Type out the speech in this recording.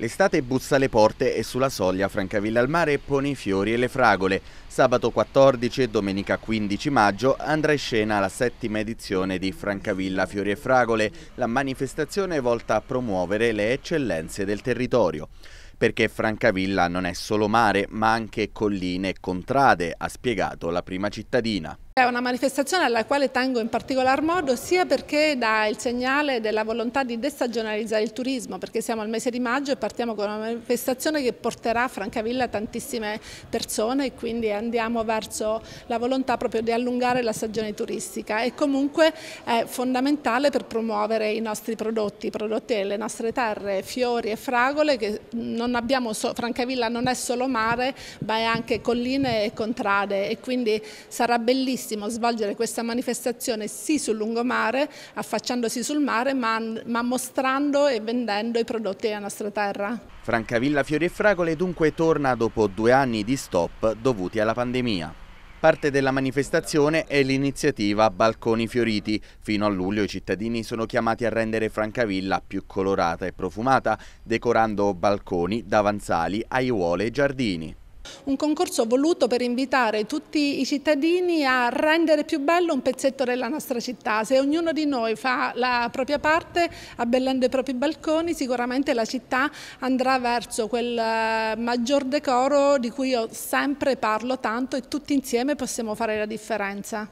L'estate bussa le porte e sulla soglia Francavilla al mare pone i fiori e le fragole. Sabato 14 e domenica 15 maggio andrà in scena la settima edizione di Francavilla Fiori e Fragole, la manifestazione volta a promuovere le eccellenze del territorio perché Francavilla non è solo mare, ma anche colline e contrade, ha spiegato la prima cittadina. È una manifestazione alla quale tengo in particolar modo sia perché dà il segnale della volontà di destagionalizzare il turismo, perché siamo al mese di maggio e partiamo con una manifestazione che porterà a Francavilla tantissime persone e quindi andiamo verso la volontà proprio di allungare la stagione turistica e comunque è fondamentale per promuovere i nostri prodotti, i prodotti delle nostre terre, fiori e fragole che non abbiamo, so Francavilla non è solo mare ma è anche colline e contrade e quindi sarà bellissimo benissimo svolgere questa manifestazione sì sul lungomare, affacciandosi sul mare, ma, ma mostrando e vendendo i prodotti della nostra terra. Francavilla Fiori e Fragole dunque torna dopo due anni di stop dovuti alla pandemia. Parte della manifestazione è l'iniziativa Balconi Fioriti. Fino a luglio i cittadini sono chiamati a rendere Francavilla più colorata e profumata, decorando balconi, davanzali, aiuole e giardini. Un concorso voluto per invitare tutti i cittadini a rendere più bello un pezzetto della nostra città. Se ognuno di noi fa la propria parte, abbellendo i propri balconi, sicuramente la città andrà verso quel eh, maggior decoro di cui io sempre parlo tanto e tutti insieme possiamo fare la differenza.